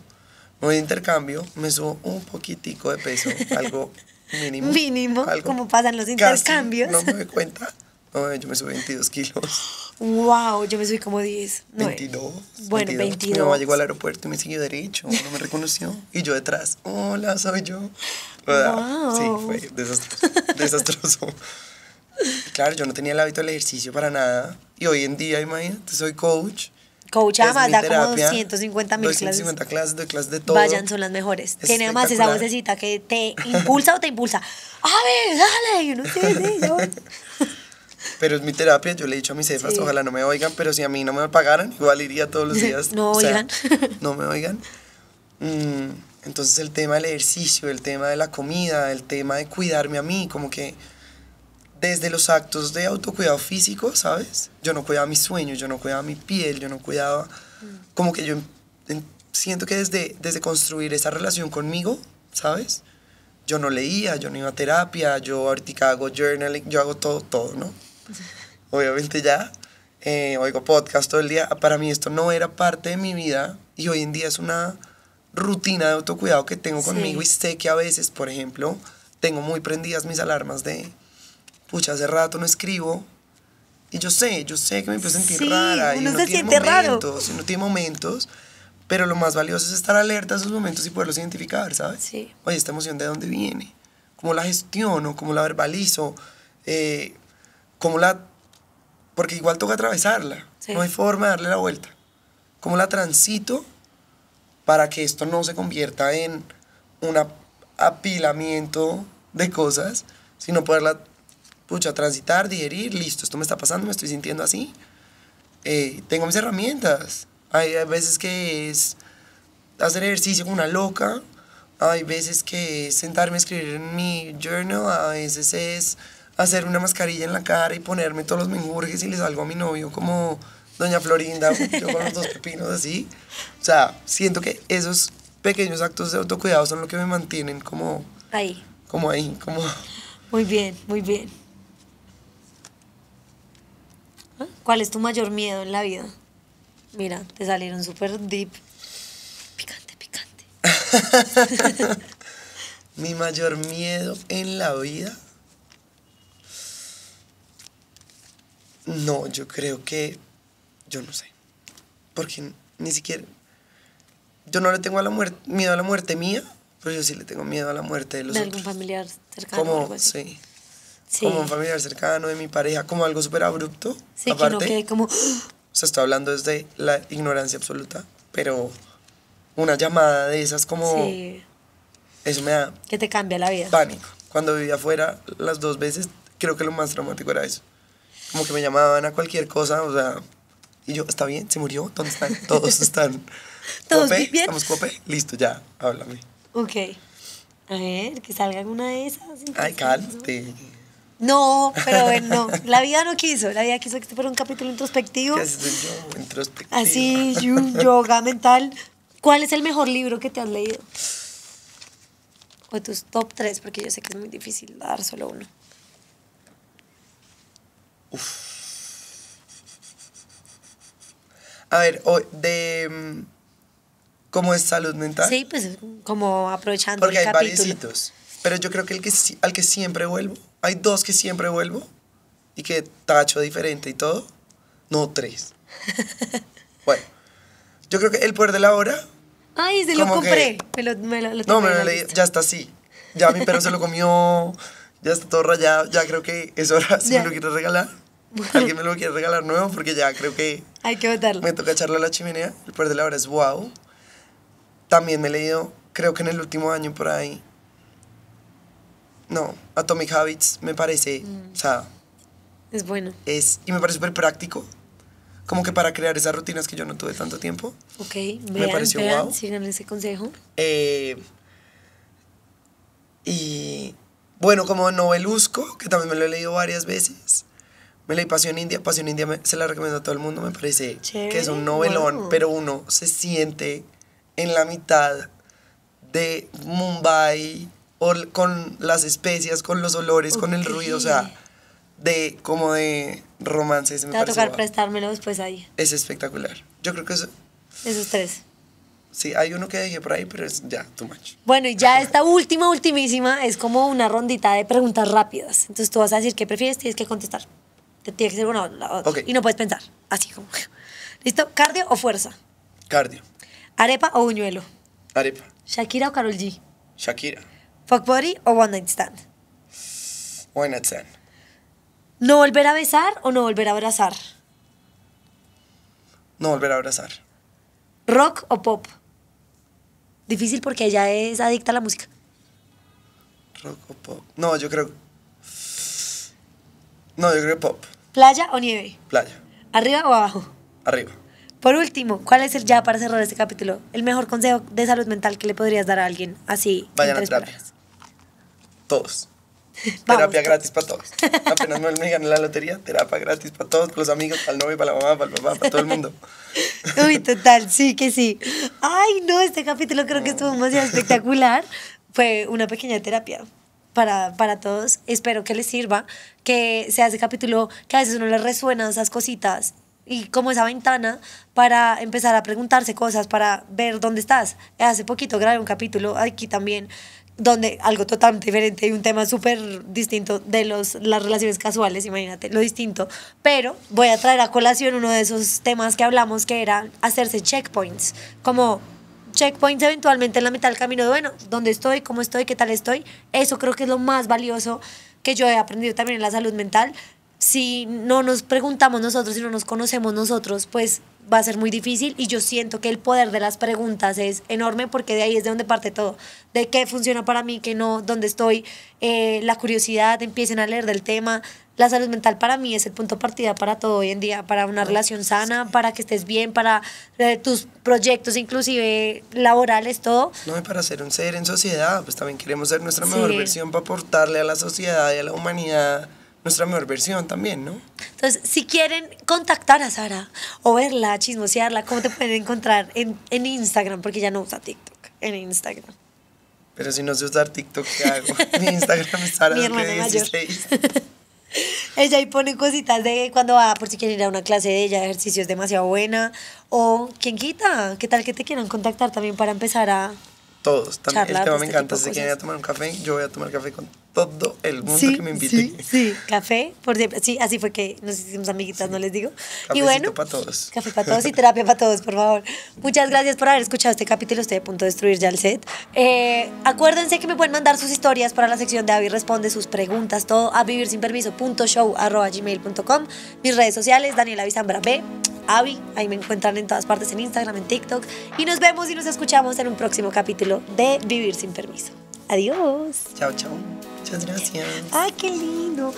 me voy de intercambio, me subo un poquitico de peso, algo mínimo. Mínimo, como pasan los intercambios. no me doy cuenta. Ay, yo me subí 22 kilos. ¡Wow! Yo me subí como 10. 22. Bueno, 22. llegó al aeropuerto y me siguió derecho, no me reconoció. Y yo detrás, hola, soy yo. Wow. Sí, fue desastroso. Claro, yo no tenía el hábito del ejercicio para nada. Y hoy en día, imagínate, soy coach. Coach además da como 250 mil clases. 250 clases, doy clases de todo. Vayan, son las mejores. Tiene además esa vocecita que te impulsa o te impulsa. A ver, dale. Y uno, sí, yo. pero es mi terapia, yo le he dicho a mis jefas, ojalá no me oigan, pero si a mí no me pagaran, igual iría todos los días. no oigan. no me oigan. Mm, entonces el tema del ejercicio, el tema de la comida, el tema de cuidarme a mí, como que desde los actos de autocuidado físico, ¿sabes? Yo no cuidaba mis sueños, yo no cuidaba mi piel, yo no cuidaba... Mm. Como que yo em, em, siento que desde, desde construir esa relación conmigo, ¿sabes? Yo no leía, yo no iba a terapia, yo ahorita hago journaling, yo hago todo, todo, ¿no? obviamente ya, eh, oigo podcast todo el día. Para mí esto no era parte de mi vida y hoy en día es una rutina de autocuidado que tengo conmigo y sé que a veces, por ejemplo, tengo muy prendidas mis alarmas de, pucha, hace rato no escribo. Y yo sé, yo sé que me empiezo a sentir rara y uno tiene momentos, pero lo más valioso es estar alerta a esos momentos y poderlos identificar, ¿sabes? Sí. Oye, esta emoción de dónde viene, cómo la gestiono, cómo la verbalizo, eh, ¿cómo la...? Porque igual toca atravesarla, no hay forma de darle la vuelta. ¿Cómo la transito para que esto no se convierta en un apilamiento de cosas, sino poderla, pucha, transitar, digerir, listo, esto me está pasando, me estoy sintiendo así, eh, tengo mis herramientas. Hay, veces que es hacer ejercicio con una loca, hay veces que es sentarme a escribir en mi journal, a veces es hacer una mascarilla en la cara y ponerme todos los menjurjes y les salgo a mi novio como doña Florinda, yo con los dos pepinos así. O sea, siento que esos pequeños actos de autocuidado son lo que me mantienen como... Ahí. Como ahí, como... Muy bien, muy bien. ¿Ah? ¿Cuál es tu mayor miedo en la vida? Mira, te salieron súper deep. Picante, picante. Mi mayor miedo en la vida No, yo creo que. Yo no sé. Porque ni siquiera. Yo no le tengo a la miedo a la muerte mía, pero yo sí le tengo miedo a la muerte de los ¿De algún familiar cercano? Como, Sí. Como un familiar cercano de mi pareja, como algo súper abrupto. Sí, aparte, que no como. ¡Ah! O sea, hablando desde la ignorancia absoluta, pero una llamada de esas como... Eso me da... Que te cambia la vida. Pánico. Cuando vivía afuera las dos veces, creo que lo más traumático era eso como que me llamaban a cualquier cosa, o sea, y yo, ¿está bien? ¿Se murió? ¿Dónde están? Todos están. ¿Todos bien? ¿Estamos cope? Listo, ya, háblame. Ok. A ver, que salga alguna de esas. Ay, cálmate. No, pero bueno, La vida no quiso. La vida quiso que este fuera un capítulo introspectivo. ¿Qué yo? Introspectivo. Así, yoga mental. ¿Cuál es el mejor libro que te has leído? O tus top tres, porque yo sé que es muy difícil dar solo uno. Uf. A ver, de... Mm, ¿Cómo es salud mental? Sí, pues como aprovechando Porque hay capítulo. Pero yo creo que, el que al que siempre vuelvo, hay dos que siempre vuelvo y que tacho diferente y todo. No, tres. bueno, yo creo que El Poder de la Hora. Ay, se lo compré. no, me leí. Ya está así. Ya mi perro se lo comió. ya está todo rayado, ya creo que es hora, si me lo quieres regalar, alguien me lo quiere regalar nuevo porque ya creo que... Hay que botarlo. Me toca echarlo a la chimenea, el poder de la hora es wow. También me he leído, creo que en el último año por ahí, no, Atomic Habits me parece, mm. o sea... Es bueno. Es, y me parece súper práctico, como que para crear esas rutinas que yo no tuve tanto tiempo. Ok, me pareció wow. sigan ese consejo. Eh, y bueno, como novelusco, que también me lo he leído varias veces. Me leí Pasión India. Pasión India se la recomiendo a todo el mundo, me parece que es un novelón, pero uno se siente en la mitad de Mumbai con las especias, con los olores, con el ruido, o sea, de como de romances. Me va a tocar prestármelo después ahí. Es espectacular. Yo creo que eso. Esos tres. Sí, hay uno que dejé por ahí, pero es ya, too much. Bueno, y ya esta última, ultimísima, es como una rondita de preguntas rápidas. Entonces tú vas a decir qué prefieres, tienes que contestar. Te tiene que ser una o la otra. Y no puedes pensar. Así como. ¿Listo? ¿Cardio o fuerza? Cardio. ¿Arepa o buñuelo? Arepa. ¿Shakira o Carol G? Shakira. ¿Fuck o One Night Stand? One Night Stand. ¿No volver a besar o no volver a abrazar? No volver a abrazar. ¿Rock o pop? Difícil porque ella es adicta a la música. Rock o pop. No, yo creo. No, yo creo pop. ¿Playa o nieve? Playa. ¿Arriba o abajo? Arriba. Por último, ¿cuál es el ya para cerrar este capítulo? El mejor consejo de salud mental que le podrías dar a alguien así. Vayan a terapia. Todos terapia pues. gratis para todos. Apenas me gané la lotería, terapia gratis para todos, para los amigos, para el novio, para la mamá, para el papá, para todo el mundo. Uy, total, sí, que sí. Ay, no, este capítulo creo que estuvo demasiado espectacular. Fue una pequeña terapia. Para, para, todos. Espero que les sirva, que sea ese capítulo, que a veces uno les resuena esas cositas y como esa ventana para empezar a preguntarse cosas, para ver dónde estás. Hace poquito grabé un capítulo aquí también donde algo totalmente diferente y un tema súper distinto de las relaciones casuales, imagínate, lo distinto. Pero voy a traer a colación uno de esos temas que hablamos, que era hacerse checkpoints, como checkpoints eventualmente en la mitad del camino de, bueno, ¿dónde estoy? ¿Cómo estoy? ¿Qué tal estoy? Eso creo que es lo más valioso que yo he aprendido también en la salud mental. Si no nos preguntamos nosotros, si no nos conocemos nosotros, pues va a ser muy difícil y yo siento que el poder de las preguntas es enorme porque de ahí es de donde parte todo, de qué funciona para mí, qué no, dónde estoy, eh, la curiosidad, empiecen a leer del tema. La salud mental para mí es el punto partida para todo hoy en día, para una relación sana, para que estés bien, para eh, tus proyectos inclusive laborales, todo. No, y para ser un ser en sociedad, pues también queremos ser nuestra mejor versión para aportarle a la sociedad y a la humanidad nuestra mejor versión también, ¿no? Entonces, si quieren contactar a Sara o verla, chismosearla, ¿cómo te pueden encontrar en, en Instagram? Porque ya no usa TikTok, en Instagram. Pero si no se usa TikTok, ¿qué hago? Mi Instagram es Sara 16. ella ahí pone cositas de cuando va, por si quieren ir a una clase de ella, ejercicio es demasiado buena. O, ¿quién quita? ¿Qué tal que te quieran contactar también para empezar a todos. También, el tema me este encanta. Si quieren ir a tomar un café, yo voy a tomar café con todo el mundo que me invite. Sí, sí, café, por siempre. Sí, así fue que nos hicimos amiguitas, no les digo. y bueno, para todos. Café para todos y terapia para todos, por favor. Muchas gracias por haber escuchado este capítulo. Estoy a punto de destruir ya el set. Eh, acuérdense que me pueden mandar sus historias para la sección de Avi Responde, sus preguntas, todo a vivir sin permiso, Mis redes sociales, Daniela Visambra B. Avi, ahí me encuentran en todas partes, en Instagram, en TikTok. Y nos vemos y nos escuchamos en un próximo capítulo de Vivir sin Permiso. Adiós. Chao, chao. Muchas gracias. ¡Ay, qué lindo!